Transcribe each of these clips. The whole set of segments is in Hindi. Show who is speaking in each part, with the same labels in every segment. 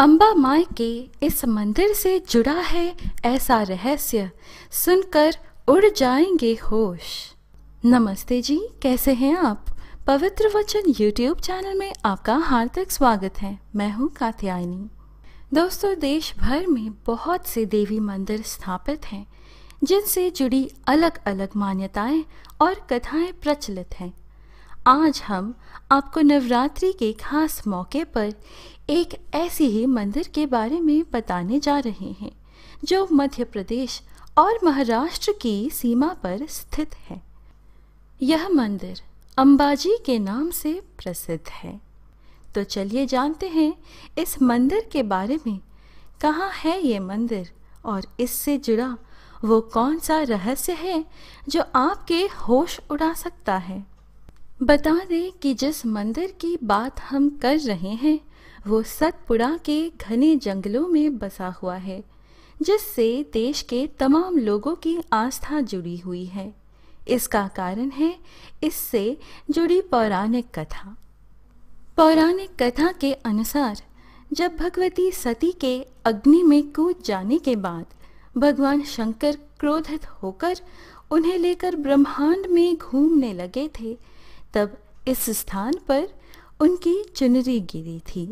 Speaker 1: अम्बा माई के इस मंदिर से जुड़ा है ऐसा रहस्य सुनकर उड़ जाएंगे होश नमस्ते जी कैसे हैं आप पवित्र वचन यूट्यूब चैनल में आपका हार्दिक स्वागत है मैं हूं कात्यायनी दोस्तों देश भर में बहुत से देवी मंदिर स्थापित हैं जिनसे जुड़ी अलग अलग मान्यताएं और कथाएं प्रचलित हैं आज हम आपको नवरात्रि के खास मौके पर एक ऐसे ही मंदिर के बारे में बताने जा रहे हैं जो मध्य प्रदेश और महाराष्ट्र की सीमा पर स्थित है यह मंदिर अंबाजी के नाम से प्रसिद्ध है तो चलिए जानते हैं इस मंदिर के बारे में कहाँ है ये मंदिर और इससे जुड़ा वो कौन सा रहस्य है जो आपके होश उड़ा सकता है बता दें कि जिस मंदिर की बात हम कर रहे हैं वो सतपुड़ा के घने जंगलों में बसा हुआ है जिससे देश के तमाम लोगों की आस्था जुड़ी हुई है इसका कारण है इससे जुड़ी पौराणिक कथा पौराणिक कथा के अनुसार जब भगवती सती के अग्नि में कूद जाने के बाद भगवान शंकर क्रोधित होकर उन्हें लेकर ब्रह्मांड में घूमने लगे थे तब इस स्थान पर उनकी चुनरी गिरी थी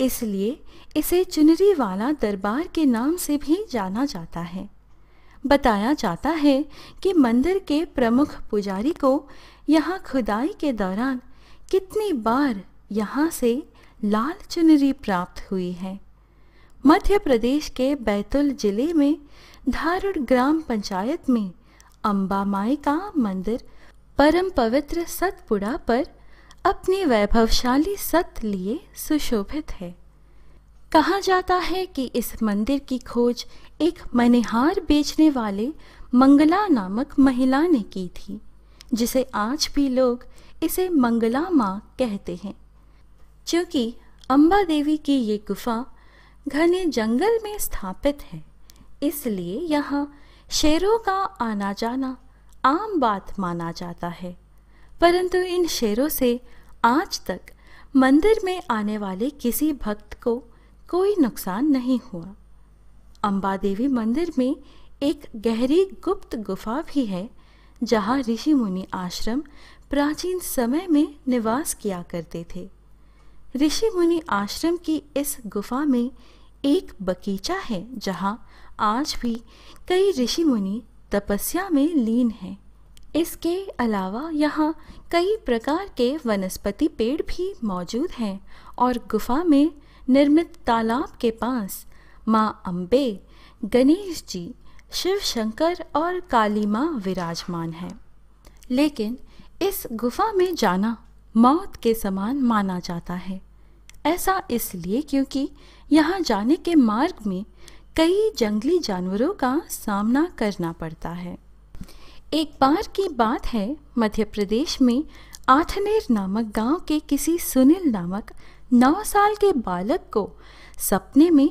Speaker 1: इसलिए इसे चुनरी वाला दरबार के नाम से भी जाना जाता है बताया जाता है कि मंदिर के प्रमुख पुजारी को यहाँ खुदाई के दौरान कितनी बार यहाँ से लाल चुनरी प्राप्त हुई है मध्य प्रदेश के बैतुल जिले में धारुड़ ग्राम पंचायत में अम्बा माई का मंदिर परम पवित्र सतपुड़ा पर अपने वैभवशाली सत लिए सुशोभित है कहा जाता है कि इस मंदिर की खोज एक मनिहार बेचने वाले मंगला नामक महिला ने की थी जिसे आज भी लोग इसे मंगला माँ कहते हैं क्योंकि अम्बा देवी की ये गुफा घने जंगल में स्थापित है इसलिए यहाँ शेरों का आना जाना आम बात माना जाता है परंतु इन शेरों से आज तक मंदिर में आने वाले किसी भक्त को कोई नुकसान नहीं हुआ अम्बा देवी मंदिर में एक गहरी गुप्त गुफा भी है जहाँ ऋषि मुनि आश्रम प्राचीन समय में निवास किया करते थे ऋषि मुनि आश्रम की इस गुफा में एक बगीचा है जहाँ आज भी कई ऋषि मुनि तपस्या में लीन हैं इसके अलावा यहाँ कई प्रकार के वनस्पति पेड़ भी मौजूद हैं और गुफा में निर्मित तालाब के पास माँ अम्बे गणेश जी शिव शंकर और काली माँ विराजमान हैं लेकिन इस गुफा में जाना मौत के समान माना जाता है ऐसा इसलिए क्योंकि यहाँ जाने के मार्ग में कई जंगली जानवरों का सामना करना पड़ता है एक बार की बात है मध्य प्रदेश में आठनेर नामक गांव के किसी सुनील नामक नौ साल के बालक को सपने में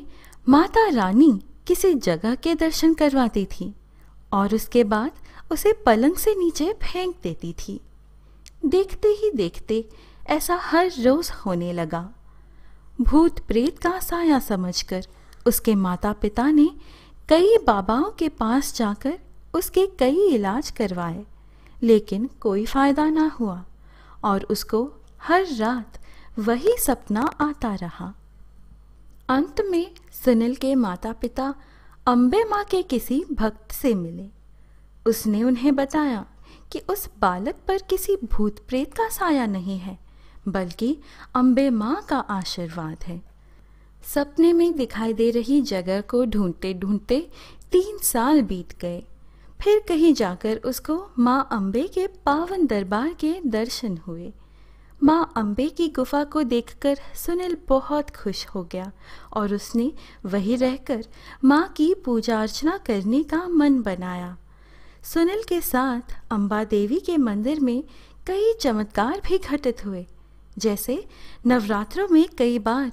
Speaker 1: माता रानी किसी जगह के दर्शन करवाती थी और उसके बाद उसे पलंग से नीचे फेंक देती थी देखते ही देखते ऐसा हर रोज होने लगा भूत प्रेत का साया समझकर उसके माता पिता ने कई बाबाओं के पास जाकर उसके कई इलाज करवाए लेकिन कोई फायदा ना हुआ और उसको हर रात वही सपना आता रहा अंत में सुनील के माता पिता अम्बे माँ के किसी भक्त से मिले उसने उन्हें बताया कि उस बालक पर किसी भूत प्रेत का साया नहीं है बल्कि अम्बे माँ का आशीर्वाद है सपने में दिखाई दे रही जगह को ढूंढते ढूंढते तीन साल बीत गए फिर कहीं जाकर उसको माँ अम्बे के पावन दरबार के दर्शन हुए माँ अम्बे की गुफा को देखकर सुनील बहुत खुश हो गया और उसने वहीं रहकर माँ की पूजा अर्चना करने का मन बनाया सुनील के साथ अम्बा देवी के मंदिर में कई चमत्कार भी घटित हुए जैसे नवरात्रों में कई बार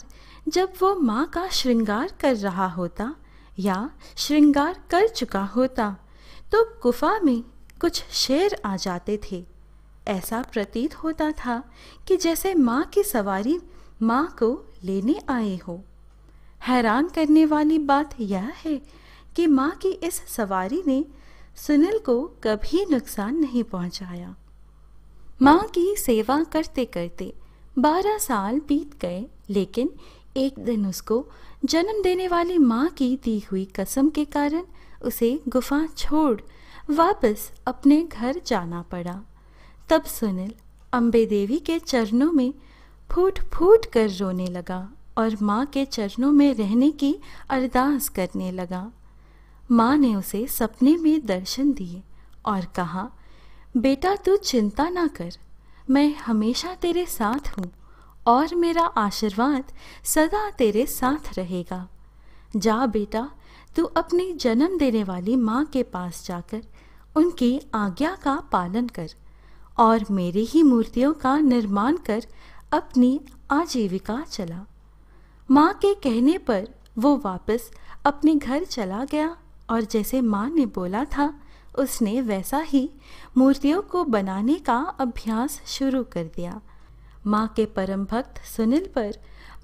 Speaker 1: जब वो माँ का श्रृंगार कर रहा होता या श्रृंगार कर चुका होता तो गुफा में कुछ शेर आ जाते थे ऐसा प्रतीत होता था कि जैसे माँ की सवारी माँ को लेने आए हो हैरान करने वाली बात यह है कि माँ की इस सवारी ने सुनील को कभी नुकसान नहीं पहुंचाया माँ की सेवा करते करते बारह साल बीत गए लेकिन एक दिन उसको जन्म देने वाली माँ की दी हुई कसम के कारण उसे गुफा छोड़ वापस अपने घर जाना पड़ा तब सुनील अम्बे देवी के चरणों में फूट फूट कर रोने लगा और माँ के चरणों में रहने की अरदास करने लगा माँ ने उसे सपने में दर्शन दिए और कहा बेटा तू चिंता ना कर मैं हमेशा तेरे साथ हूँ और मेरा आशीर्वाद सदा तेरे साथ रहेगा जा बेटा तू अपनी जन्म देने वाली माँ के पास जाकर उनकी आज्ञा का पालन कर और मेरी ही मूर्तियों का निर्माण कर अपनी आजीविका चला माँ के कहने पर वो वापस अपने घर चला गया और जैसे माँ ने बोला था उसने वैसा ही मूर्तियों को बनाने का अभ्यास शुरू कर दिया माँ के परम भक्त सुनील पर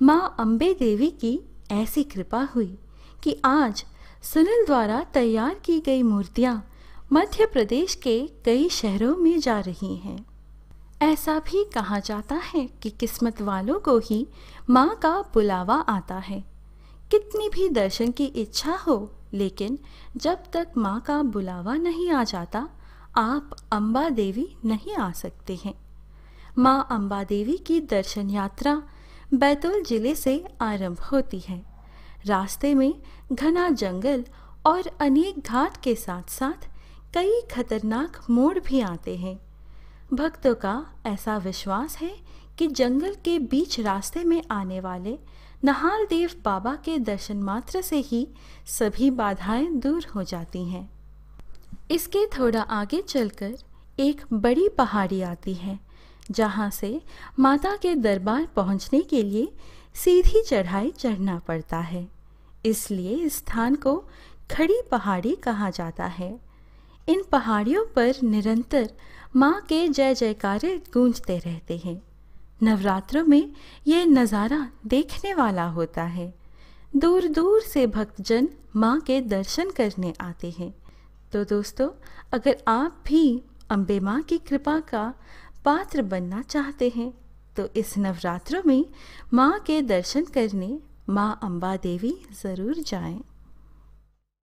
Speaker 1: माँ अम्बे देवी की ऐसी कृपा हुई कि आज सुनील द्वारा तैयार की गई मूर्तियाँ मध्य प्रदेश के कई शहरों में जा रही हैं ऐसा भी कहा जाता है कि किस्मत वालों को ही माँ का बुलावा आता है कितनी भी दर्शन की इच्छा हो लेकिन जब तक माँ का बुलावा नहीं आ जाता आप अम्बा देवी नहीं आ सकते हैं माँ अम्बा देवी की दर्शन यात्रा बैतूल जिले से आरंभ होती है रास्ते में घना जंगल और अनेक घाट के साथ साथ कई खतरनाक मोड़ भी आते हैं भक्तों का ऐसा विश्वास है कि जंगल के बीच रास्ते में आने वाले नहाल देव बाबा के दर्शन मात्र से ही सभी बाधाएं दूर हो जाती हैं इसके थोड़ा आगे चलकर एक बड़ी पहाड़ी आती है जहाँ से माता के दरबार पहुँचने के लिए सीधी चढ़ाई चढ़ना पड़ता है इसलिए इस स्थान को खड़ी पहाड़ी कहा जाता है इन पहाड़ियों पर निरंतर माँ के जय जयकारे गूंजते रहते हैं नवरात्रों में ये नज़ारा देखने वाला होता है दूर दूर से भक्तजन माँ के दर्शन करने आते हैं तो दोस्तों अगर आप भी अम्बे माँ की कृपा का पात्र बनना चाहते हैं तो इस नवरात्रों में माँ के दर्शन करने माँ अम्बा देवी ज़रूर जाएं।